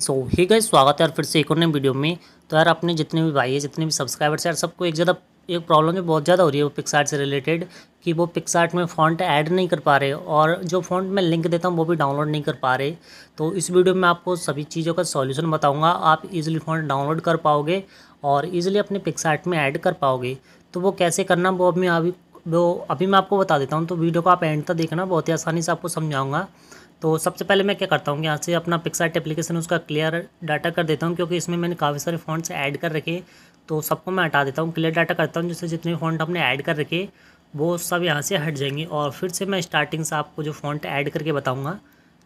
सो ही गए स्वागत है यार फिर से एक और नई वीडियो में तो यार अपने जितने भी भाई है जितने भी सब्सक्राइबर्स यार सबको एक ज़्यादा एक प्रॉब्लम जो बहुत ज़्यादा हो रही है वो पिक्सार्ट से रिलेटेड कि वो पिक्सार्ट में फ़ॉन्ट ऐड नहीं कर पा रहे और जो फ़ॉन्ट मैं लिंक देता हूँ वो भी डाउनलोड नहीं कर पा रहे तो इस वीडियो में आपको सभी चीज़ों का सॉल्यूशन बताऊँगा आप ईजिली फ़ॉन्ट डाउनलोड कर पाओगे और ईजिली अपने पिक्सार्ट में ऐड कर पाओगे तो वो कैसे करना वो अभी अभी वो अभी मैं आपको बता देता हूँ तो वीडियो को आप एंड तक देखना बहुत ही आसानी से आपको समझाऊँगा तो सबसे पहले मैं क्या करता हूँ यहाँ से अपना पिक्सार्ट एप्लीकेशन उसका क्लियर डाटा कर देता हूँ क्योंकि इसमें मैंने काफ़ी सारे फ़ॉन्ट्स ऐड कर रखे तो सबको मैं हटा देता हूँ क्लियर डाटा करता हूँ जिससे जितने फ़ॉन्ट हमने ऐड कर रखे वो सब यहाँ से हट जाएंगे और फिर से मैं स्टार्टिंग से आपको जो फ़ॉन्ट ऐड करके बताऊँगा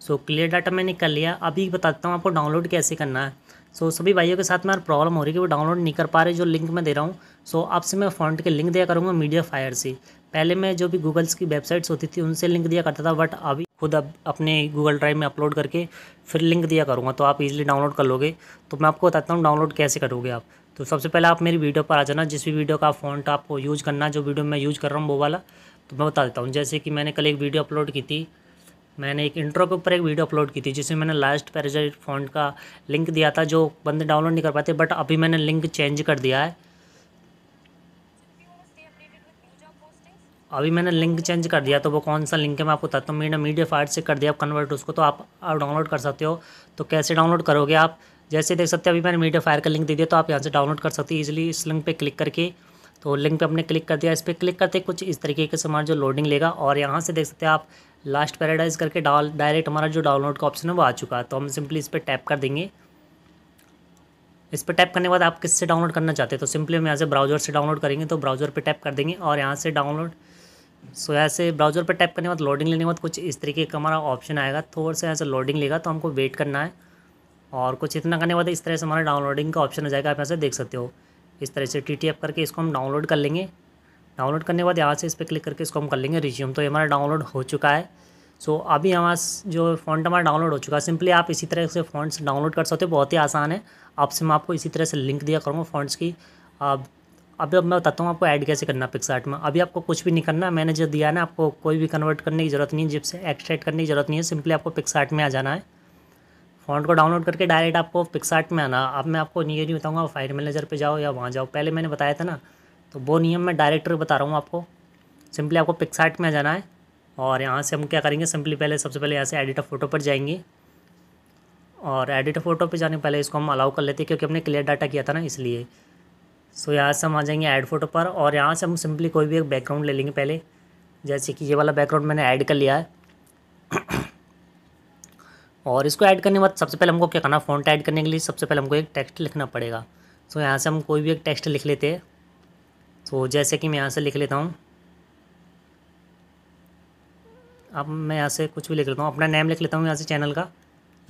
सो क्लियर डाटा मैंने कर लिया अभी बताता हूँ आपको डाउनलोड कैसे करना है सो so, सभी भाइयों के साथ में यार प्रॉब्लम हो रही है कि वो डाउनलोड नहीं कर पा रहे जो लिंक मैं दे रहा हूँ सो so, आपसे मैं फ़ॉन्ट के लिंक दिया करूँगा मीडिया फायर से पहले मैं जो भी गूगल्स की वेबसाइट्स होती थी उनसे लिंक दिया करता था बट अभी खुद अब अपने गूगल ड्राइव में अपलोड करके फिर लिंक दिया करूँगा तो आप इजीली डाउनलोड कर लोगे तो मैं आपको बताता हूँ डाउनलोड कैसे करोगे आप तो सबसे पहले आप मेरी वीडियो पर आ जाना जिस भी वीडियो का फ़ॉन्ट आपको यूज़ करना जो वीडियो मैं यूज़ कर रहा हूँ वो वाला तो मैं बता देता हूँ जैसे कि मैंने कल एक वीडियो अपलोड की थी मैंने एक इंट्रो के ऊपर एक वीडियो अपलोड की थी जिसमें मैंने लास्ट पैरेजर फॉन्ट का लिंक दिया था जो बंदे डाउनलोड नहीं कर पाते बट अभी मैंने लिंक चेंज कर दिया है अभी मैंने लिंक चेंज कर दिया तो वो कौन सा लिंक है मैं आपको बताता तो हूँ मैंने मीडिया फाइल से कर दिया आप कन्वर्ट उसको तो आप आप डाउनलोड कर सकते हो तो कैसे डाउनलोड करोगे आप जैसे देख सकते हो अभी मैंने मीडिया फायर का लिंक दे दिया तो आप यहाँ से डाउनलोड कर सकते हो ईजिली इस लिंक पर क्लिक करके तो लिंक पे आपने क्लिक कर दिया इस पर क्लिक करते कुछ इस तरीके के सामान जो लोडिंग लेगा और यहाँ से देख सकते हैं आप लास्ट पैराडाइज करके डायरेक्ट हमारा जो डाउनलोड का ऑप्शन है वो आ चुका है तो हम सिंपली इस पर टैप कर देंगे इस पर टैप करने के बाद आप किससे डाउनलोड करना चाहते हैं तो सिंपली हम यहाँ से ब्राउजर से डाउनलोड करेंगे तो ब्राउजर पर टैप कर देंगे और यहाँ से डाउनलोड सो so, ब्राउज़र पर टाइप करने के बाद लोडिंग लेने के बाद कुछ इस तरीके का हमारा ऑप्शन आएगा थोड़ा सा ऐसा लोडिंग लेगा तो हमको वेट करना है और कुछ इतना करने के बाद इस तरह से हमारा डाउनलोडिंग का ऑप्शन हो जाएगा आप यहाँ से देख सकते हो इस तरह से टी टी करके इसको हम डाउनलोड कर लेंगे डाउनलोड करने के बाद यहाँ से इस पर क्लिक करके इसको हम कर लेंगे रिज्यूम तो ये हमारा डाउनलोड हो चुका है सो so, अभी हमारा जो फॉन्ट हमारा डाउनलोड हो चुका है सिंपली आप इसी तरह से फॉन्ट्स डाउनलोड कर सकते हो बहुत ही आसान है आपसे मैं आपको इसी तरह से लिंक दिया करूँगा फॉन्ट्स की आप अभी अब मैं बताता हूँ आपको ऐड कैसे करना पिक्सार्ट में अभी आपको कुछ भी नहीं करना मैंने जो दिया ना आपको कोई भी कन्वर्ट करने की ज़रूरत नहीं है जिप से एक्सट्रैक्ट करने की ज़रूरत नहीं है सिंपली आपको पिक्सार्ट में आ जाना है फॉन्ट को डाउनलोड करके डायरेक्ट आपको पिक्सार्ट में आना अब मैं आपको ये नहीं बताऊँगा फाइल मैनेजर पर जाओ या वहाँ जाओ पहले मैंने बताया था ना तो वो नियम मैं डायरेक्ट बता रहा हूँ आपको सिंपली आपको पिक्सार्ट में आ जाना है और यहाँ से हम क्या करेंगे सिंपली पहले सबसे पहले यहाँ से एडिट ऑफ फोटो पर जाएंगे और एडिट फोटो पे जाने पहले इसको हम अलाउ कर लेते हैं क्योंकि हमने क्लियर डाटा किया था ना इसलिए सो so, यहाँ से हम आ जाएंगे ऐड फोटो पर और यहाँ से हम सिंपली कोई भी एक बैकग्राउंड ले लेंगे पहले जैसे कि ये वाला बैकग्राउंड मैंने ऐड कर लिया है और इसको ऐड करने के बाद सबसे पहले हमको क्या करना फ़ॉन्ट ऐड करने के लिए सबसे पहले हमको एक टेक्स्ट लिखना पड़ेगा सो so, यहाँ से हम कोई भी एक टेक्स्ट लिख लेते हैं सो so, जैसे कि मैं यहाँ से लिख लेता हूँ अब मैं यहाँ से कुछ भी लिख लेता हूँ अपना नेम लिख लेता हूँ यहाँ से चैनल का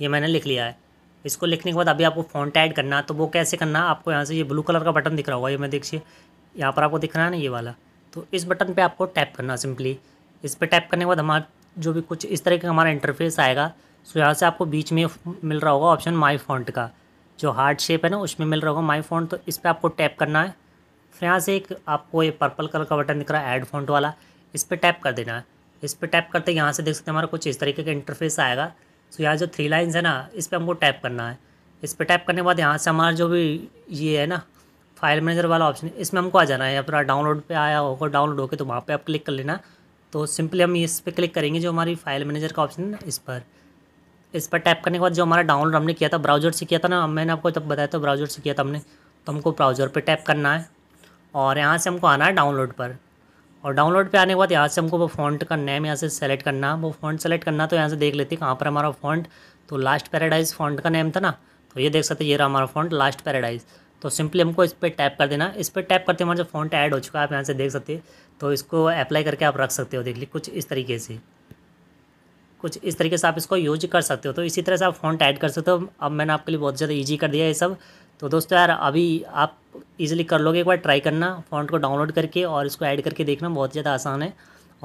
ये मैंने लिख लिया है इसको लिखने के बाद अभी आपको फॉन्ट ऐड करना है तो वो कैसे करना आपको यहाँ से ये ब्लू कलर का बटन दिख रहा होगा ये मैं देखिए यहाँ पर आपको दिख रहा है ना ये वाला तो इस बटन पर आपको टैप करना सिंपली इस पर टैप करने के बाद हमारा जो भी कुछ इस तरह का हमारा इंटरफेस आएगा सो यहाँ से आपको बीच में मिल रहा होगा ऑप्शन माई फॉन्ट का जो हार्ड शेप है ना उसमें मिल रहा होगा माई फॉन्ट तो इस पर आपको टैप करना है फिर यहाँ से एक आपको ये पर्पल कलर का बटन दिख रहा है एड फॉन्ट वाला इस पर टैप कर देना है इस पर टैप करते यहाँ से देख सकते हैं हमारा कुछ इस तरीके का इंटरफेस आएगा सो तो यहाँ जो थ्री लाइन्स है ना इस पर हमको टैप करना है इस पर टैप करने के बाद यहाँ से हमारा जो भी ये है ना फाइल मैनेजर वाला ऑप्शन इसमें हमको आ जाना है फिर डाउनलोड पे आया होगा डाउनलोड होकर तो वहाँ पे आप क्लिक कर लेना तो सिंपली हम इस पर क्लिक करेंगे जो हमारी फाइल मैनेजर का ऑप्शन है ना इस पर इस पर टैप करने के बाद जो हमारा डाउनलोड हमने किया था ब्राउजर से किया था ना मैंने आपको तब बताया था ब्राउजर से किया था हमने तो हमको ब्राउजर पर टैप करना है और यहाँ से हमको आना है डाउनलोड पर और डाउनलोड पे आने के बाद यहाँ से हमको वो फॉन्ट का नेम यहाँ से सेलेक्ट करना वो फॉन्ट सेलेक्ट करना तो यहाँ से देख लेते कहाँ पर हमारा फॉन्ट तो लास्ट पैराडाइज फॉन्ट का नेम था ना तो ये देख सकते ये रहा हमारा फॉन्ट लास्ट पैराडाइज तो सिंपली हमको इस पर टैप कर देना इस पर टैप करते हमारे जो फॉन्ट ऐड हो चुका है आप यहाँ से देख सकते तो इसको अप्लाई करके आप रख सकते हो देख ली कुछ इस तरीके से कुछ इस तरीके से आप इसको यूज कर सकते हो तो इसी तरह से आप फॉन्ट ऐड कर सकते हो अब मैंने आपके लिए बहुत ज़्यादा ईजी कर दिया ये सब तो दोस्तों यार अभी आप ईजिली कर लोगे एक बार ट्राई करना फॉन्ट को डाउनलोड करके और इसको ऐड करके देखना बहुत ज़्यादा आसान है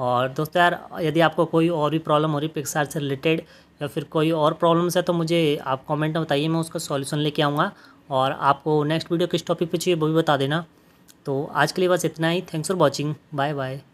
और दोस्तों यार यदि आपको कोई और भी प्रॉब्लम हो रही पिक्सार से रिलेटेड या फिर कोई और प्रॉब्लम्स है तो मुझे आप कमेंट में बताइए मैं उसका सॉल्यूशन लेके आऊँगा और आपको नेक्स्ट वीडियो किस टॉपिक पे चाहिए वो भी बता देना तो आज के लिए बस इतना ही thanks for watching bye bye